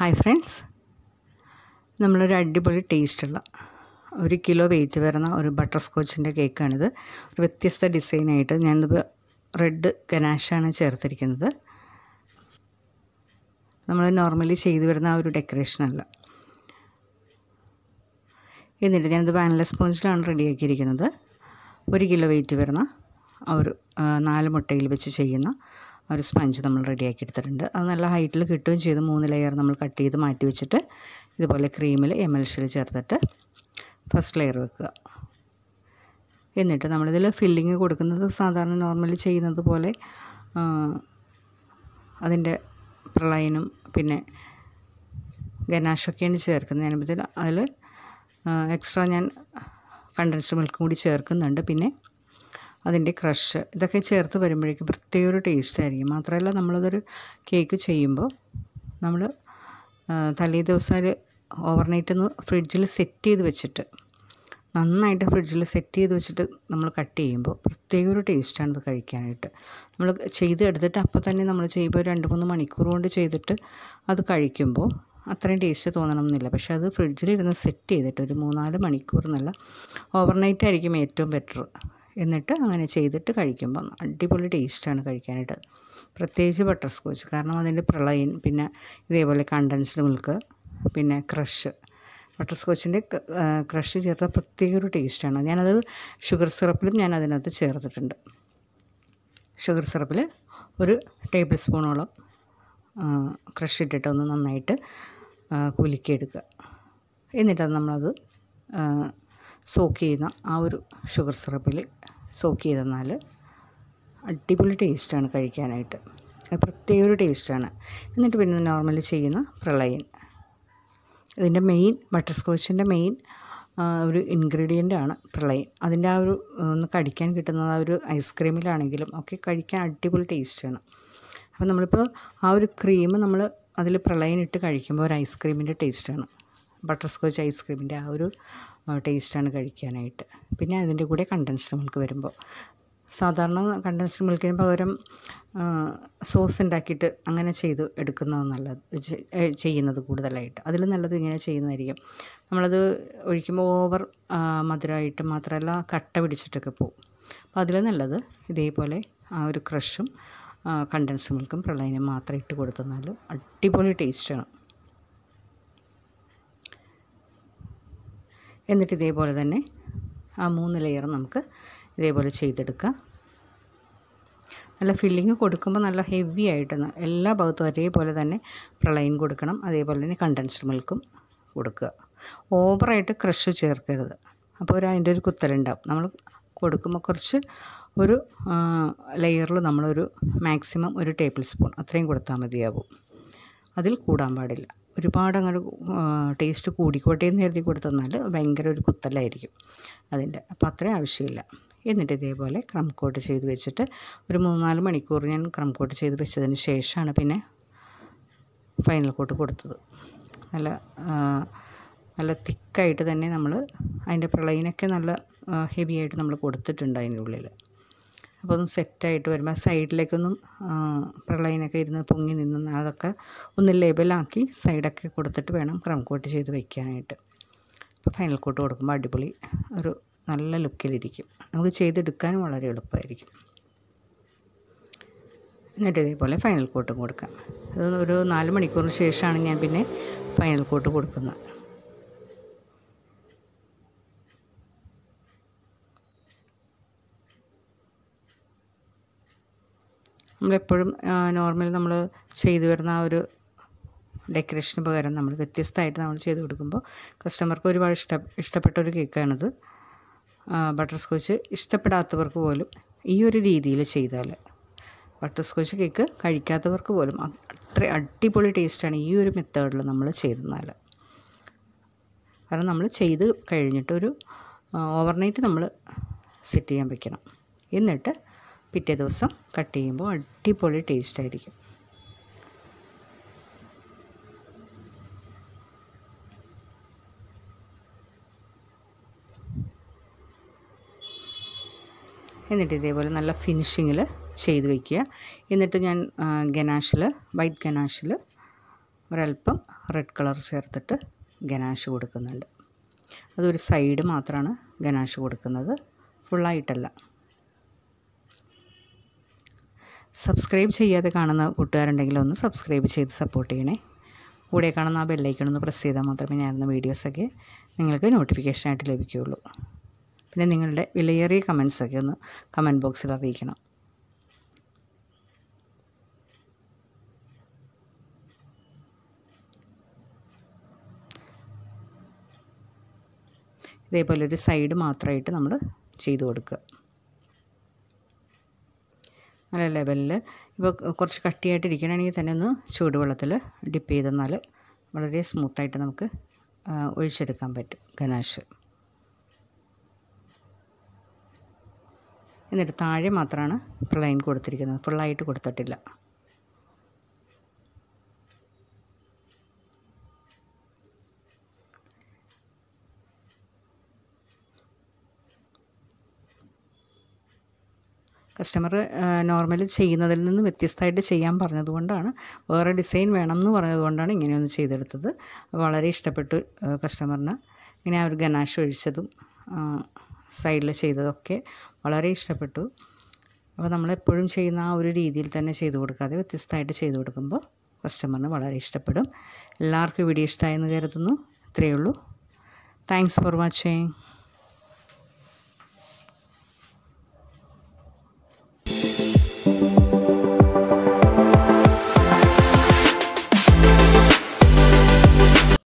hi friends നമ്മളൊരു അടിപൊളി ടേസ്റ്റുള്ള ഒരു കിലോ വെയിറ്റ് വരുന്ന ഒരു ബട്ടർ സ്കോച്ചിൻ്റെ കേക്കാണിത് ഒരു വ്യത്യസ്ത ഡിസൈനായിട്ട് ഞാനിപ്പോൾ റെഡ് ഗനാഷാണ് ചേർത്തിരിക്കുന്നത് നമ്മൾ നോർമലി ചെയ്തു വരുന്ന ആ ഒരു ഡെക്കറേഷനല്ല എന്നിട്ട് ഞാനിത് വാനില സ്പോഞ്ചിലാണ് റെഡിയാക്കിയിരിക്കുന്നത് ഒരു കിലോ വെയിറ്റ് വരുന്ന ഒരു നാല് മുട്ടയിൽ വെച്ച് ചെയ്യുന്ന ഒരു സ്പഞ്ച് നമ്മൾ റെഡിയാക്കി എടുത്തിട്ടുണ്ട് അത് നല്ല ഹൈറ്റിൽ കിട്ടുകയും ചെയ്ത് മൂന്ന് ലെയർ നമ്മൾ കട്ട് ചെയ്ത് മാറ്റി വെച്ചിട്ട് ഇതുപോലെ ക്രീമിൽ എമൽഷിൽ ചേർത്തിട്ട് ഫസ്റ്റ് ലെയർ വെക്കുക എന്നിട്ട് നമ്മളിതിൽ ഫില്ലിങ് കൊടുക്കുന്നത് സാധാരണ നോർമലി ചെയ്യുന്നത് പോലെ അതിൻ്റെ പ്രളയനും പിന്നെ ഗനാഷൊക്കെയാണ് ചേർക്കുന്നത് ഞാനിപ്പോൾ അതിൽ എക്സ്ട്രാ ഞാൻ കണ്ടൻസ്ഡ് മിൽക്കും കൂടി ചേർക്കുന്നുണ്ട് പിന്നെ അതിൻ്റെ ക്രഷ് ഇതൊക്കെ ചേർത്ത് വരുമ്പോഴേക്കും പ്രത്യേക ഒരു ടേസ്റ്റ് ആയിരിക്കും മാത്രമല്ല നമ്മളതൊരു കേക്ക് ചെയ്യുമ്പോൾ നമ്മൾ തലേ ദിവസം ഓവർനൈറ്റ് ഒന്ന് ഫ്രിഡ്ജിൽ സെറ്റ് ചെയ്ത് വെച്ചിട്ട് നന്നായിട്ട് ഫ്രിഡ്ജിൽ സെറ്റ് ചെയ്ത് വെച്ചിട്ട് നമ്മൾ കട്ട് ചെയ്യുമ്പോൾ പ്രത്യേക ഒരു ടേസ്റ്റാണ് ഇത് കഴിക്കാനായിട്ട് നമ്മൾ ചെയ്ത് എടുത്തിട്ട് അപ്പോൾ തന്നെ നമ്മൾ ചെയ്യുമ്പോൾ രണ്ട് മൂന്ന് മണിക്കൂർ കൊണ്ട് ചെയ്തിട്ട് അത് കഴിക്കുമ്പോൾ അത്രയും ടേസ്റ്റ് തോന്നണമെന്നില്ല പക്ഷേ അത് ഫ്രിഡ്ജിലിരുന്ന് സെറ്റ് ചെയ്തിട്ട് ഒരു മൂന്നാല് മണിക്കൂർ എന്നല്ല ഓവർനൈറ്റ് ആയിരിക്കും ഏറ്റവും ബെറ്റർ എന്നിട്ട് അങ്ങനെ ചെയ്തിട്ട് കഴിക്കുമ്പോൾ അടിപൊളി ടേസ്റ്റാണ് കഴിക്കാനായിട്ട് പ്രത്യേകിച്ച് ബട്ടർ സ്കോച്ച് കാരണം അതിൻ്റെ പ്രളയൻ പിന്നെ ഇതേപോലെ കണ്ടൻസ്ഡ് മിൽക്ക് പിന്നെ ക്രഷ് ബട്ടർ സ്കോച്ചിൻ്റെ ക്രഷ് ചേർത്ത പ്രത്യേക ഒരു ടേസ്റ്റാണ് ഞാനത് ഷുഗർ സിറപ്പിലും ഞാൻ അതിനകത്ത് ചേർത്തിട്ടുണ്ട് ഷുഗർ സിറപ്പിൽ ഒരു ടേബിൾ സ്പൂണോളം ക്രഷ് ഇട്ടിട്ട് ഒന്ന് നന്നായിട്ട് കുലുക്കിയെടുക്കുക എന്നിട്ട് നമ്മളത് സോക്ക് ചെയ്യുന്ന ആ ഒരു ഷുഗർ സിറപ്പിൽ സോക്ക് ചെയ്തെന്നാൽ അടിപൊളി ടേസ്റ്റാണ് കഴിക്കാനായിട്ട് അത് പ്രത്യേക ഒരു ടേസ്റ്റാണ് എന്നിട്ട് പിന്നെ നോർമലി ചെയ്യുന്ന പ്രളയൻ ഇതിൻ്റെ മെയിൻ ബട്ടർ സ്കോച്ചിൻ്റെ മെയിൻ ഒരു ഇൻഗ്രീഡിയൻ്റ് ആണ് പ്രളയം അതിൻ്റെ ആ ഒരു ഒന്ന് കടിക്കാൻ കിട്ടുന്നത് ആ ഒരു ഐസ്ക്രീമിലാണെങ്കിലും ഒക്കെ കഴിക്കാൻ അടിപൊളി ടേസ്റ്റാണ് അപ്പോൾ നമ്മളിപ്പോൾ ആ ഒരു ക്രീം നമ്മൾ അതിൽ പ്രളയൻ ഇട്ട് കഴിക്കുമ്പോൾ ഒരു ഐസ്ക്രീമിൻ്റെ ടേസ്റ്റാണ് ബട്ടർ സ്കോച്ച് ഐസ്ക്രീമിൻ്റെ ആ ഒരു ടേസ്റ്റാണ് കഴിക്കാനായിട്ട് പിന്നെ അതിൻ്റെ കൂടെ കണ്ടൻസ്ഡ് മിൽക്ക് വരുമ്പോൾ സാധാരണ കണ്ടൻസ്ഡ് മിൽക്കിന് പകരം സോസ് ഉണ്ടാക്കിയിട്ട് അങ്ങനെ ചെയ്ത് എടുക്കുന്നത് നല്ലത് ചെയ്യുന്നത് കൂടുതലായിട്ട് അതിൽ നല്ലത് ഇങ്ങനെ ചെയ്യുന്നതായിരിക്കും നമ്മളത് ഒഴിക്കുമ്പോൾ ഓവർ മധുരമായിട്ട് മാത്രമല്ല കട്ട പിടിച്ചിട്ടൊക്കെ പോകും അപ്പോൾ അതിൽ നല്ലത് ഇതേപോലെ ആ ഒരു ക്രഷും കണ്ടൻസ് മിൽക്കും പ്രളയനും മാത്രം ഇട്ട് കൊടുത്തെന്നാൽ അടിപൊളി ടേസ്റ്റാണ് എന്നിട്ട് ഇതേപോലെ തന്നെ ആ മൂന്ന് ലെയർ നമുക്ക് ഇതേപോലെ ചെയ്തെടുക്കാം നല്ല ഫില്ലിങ് കൊടുക്കുമ്പോൾ നല്ല ഹെവി ആയിട്ട് എല്ലാ ഭാഗത്തും ഒരേപോലെ തന്നെ പ്രളയം കൊടുക്കണം അതേപോലെ തന്നെ കണ്ടൻസ്ഡ് മിൽക്കും കൊടുക്കുക ഓവറായിട്ട് ക്രഷ് ചേർക്കരുത് അപ്പോൾ ഒരു അതിൻ്റെ ഒരു കുത്തലുണ്ടാവും നമ്മൾ കൊടുക്കുമ്പോൾ കുറച്ച് ഒരു ലെയറിൽ നമ്മളൊരു മാക്സിമം ഒരു ടേബിൾ സ്പൂൺ അത്രയും കൊടുത്താൽ മതിയാവും അതിൽ കൂടാൻ പാടില്ല ഒരുപാട് അങ്ങോട്ട് ടേസ്റ്റ് കൂടിക്കോട്ടെ എന്ന് കരുതി കൊടുത്തെന്നാൽ ഭയങ്കര ഒരു കുത്തലായിരിക്കും അതിൻ്റെ അപ്പോൾ അത്രയും ആവശ്യമില്ല എന്നിട്ട് ഇതേപോലെ ക്രം കോട്ട് ചെയ്ത് വെച്ചിട്ട് ഒരു മൂന്നാല് മണിക്കൂർ ഞാൻ ക്രം കോട്ട് ചെയ്ത് വെച്ചതിന് ശേഷമാണ് പിന്നെ ഫൈനൽ കോട്ട് കൊടുത്തത് നല്ല നല്ല തിക്കായിട്ട് തന്നെ നമ്മൾ അതിൻ്റെ പ്ലെയിനൊക്കെ നല്ല ഹെവി ആയിട്ട് നമ്മൾ കൊടുത്തിട്ടുണ്ട് അതിൻ്റെ ഉള്ളിൽ അപ്പോൾ ഒന്ന് സെറ്റായിട്ട് വരുമ്പോൾ സൈഡിലേക്കൊന്നും പ്രളയനൊക്കെ ഇരുന്ന് പൊങ്ങി നിന്ന് അതൊക്കെ ഒന്ന് ലേബലാക്കി സൈഡൊക്കെ കൊടുത്തിട്ട് വേണം ക്രം കോട്ട് ചെയ്ത് വയ്ക്കാനായിട്ട് അപ്പോൾ ഫൈനൽ കോട്ട് കൊടുക്കുമ്പോൾ അടിപൊളി ഒരു നല്ല ലുക്കിലിരിക്കും നമുക്ക് ചെയ്തെടുക്കാനും വളരെ എളുപ്പമായിരിക്കും എന്നിട്ട് ഇതേപോലെ ഫൈനൽ കോട്ടും കൊടുക്കാം അത് ഒരു നാല് മണിക്കൂറിന് ശേഷമാണ് ഞാൻ പിന്നെ ഫൈനൽ കോട്ട് കൊടുക്കുന്നത് നമ്മളെപ്പോഴും നോർമൽ നമ്മൾ ചെയ്തു വരുന്ന ആ ഒരു ഡെക്കറേഷന് പകരം നമ്മൾ വ്യത്യസ്തമായിട്ട് നമ്മൾ ചെയ്ത് കൊടുക്കുമ്പോൾ കസ്റ്റമർക്ക് ഒരുപാട് ഇഷ്ട ഇഷ്ടപ്പെട്ട ഒരു കേക്കാണിത് ബട്ടർ സ്കോച്ച് ഇഷ്ടപ്പെടാത്തവർക്ക് പോലും ഈ ഒരു രീതിയിൽ ചെയ്താൽ ബട്ടർ സ്കോച്ച് കേക്ക് കഴിക്കാത്തവർക്ക് പോലും അത്ര അടിപൊളി ടേസ്റ്റാണ് ഈ ഒരു മെത്തേഡിൽ നമ്മൾ ചെയ്തെന്നാൽ കാരണം നമ്മൾ ചെയ്ത് കഴിഞ്ഞിട്ടൊരു ഓവർനൈറ്റ് നമ്മൾ സെറ്റ് ചെയ്യാൻ വെക്കണം എന്നിട്ട് പിറ്റേ ദിവസം കട്ട് ചെയ്യുമ്പോൾ അടിപൊളി ടേസ്റ്റ് ആയിരിക്കും എന്നിട്ട് ഇതേപോലെ നല്ല ഫിനിഷിങ്ങിൽ ചെയ്ത് വയ്ക്കുക എന്നിട്ട് ഞാൻ ഗനാഷിൽ വൈറ്റ് ഗനാഷിൽ ഒരല്പം റെഡ് കളർ ചേർത്തിട്ട് ഗനാഷ് കൊടുക്കുന്നുണ്ട് അതൊരു സൈഡ് മാത്രമാണ് ഗനാഷ് കൊടുക്കുന്നത് ഫുള്ളായിട്ടല്ല സബ്സ്ക്രൈബ് ചെയ്യാതെ കാണുന്ന കൂട്ടുകാരുണ്ടെങ്കിൽ ഒന്ന് സബ്സ്ക്രൈബ് ചെയ്ത് സപ്പോർട്ട് ചെയ്യണേ കൂടെ കാണുന്ന ആ ബെല്ലൈക്കണൊന്ന് പ്രസ് ചെയ്താൽ മാത്രമേ ഞാനിരുന്ന വീഡിയോസൊക്കെ നിങ്ങൾക്ക് നോട്ടിഫിക്കേഷനായിട്ട് ലഭിക്കുകയുള്ളൂ പിന്നെ നിങ്ങളുടെ വിലയേറിയ കമൻസൊക്കെ ഒന്ന് കമൻറ്റ് ബോക്സിൽ അറിയിക്കണം ഇതേപോലെ ഒരു സൈഡ് മാത്രമായിട്ട് നമ്മൾ ചെയ്തു കൊടുക്കുക ലെവലിൽ ഇപ്പോൾ കുറച്ച് കട്ടിയായിട്ട് ഇരിക്കണമെങ്കിൽ തന്നെ ഒന്ന് ചൂടുവെള്ളത്തിൽ ഡിപ്പ് ചെയ്തെന്നാൽ വളരെ സ്മൂത്തായിട്ട് നമുക്ക് ഒഴിച്ചെടുക്കാൻ പറ്റും ഗനാഷ് എന്നിട്ട് താഴെ മാത്രമാണ് പ്ലെയിൻ കൊടുത്തിരിക്കുന്നത് ഫുള്ളായിട്ട് കൊടുത്തിട്ടില്ല കസ്റ്റമർ നോർമലി ചെയ്യുന്നതിൽ നിന്ന് വ്യത്യസ്തമായിട്ട് ചെയ്യാൻ പറഞ്ഞതുകൊണ്ടാണ് വേറെ ഡിസൈൻ വേണം എന്ന് പറഞ്ഞതുകൊണ്ടാണ് ഇങ്ങനെയൊന്ന് ചെയ്തെടുത്തത് വളരെ ഇഷ്ടപ്പെട്ടു കസ്റ്റമറിന് ഇങ്ങനെ ആ ഒരു ഗനാഷ് ഒഴിച്ചതും സൈഡിൽ ചെയ്തതൊക്കെ വളരെ ഇഷ്ടപ്പെട്ടു അപ്പോൾ നമ്മളെപ്പോഴും ചെയ്യുന്ന ആ ഒരു രീതിയിൽ തന്നെ ചെയ്തു കൊടുക്കാതെ വ്യത്യസ്തമായിട്ട് ചെയ്തു കൊടുക്കുമ്പോൾ കസ്റ്റമറിന് വളരെ ഇഷ്ടപ്പെടും എല്ലാവർക്കും വീഡിയോ ഇഷ്ടമായെന്ന് കരുതുന്നു ഇത്രയേ ഉള്ളൂ താങ്ക്സ് ഫോർ വാച്ചിങ്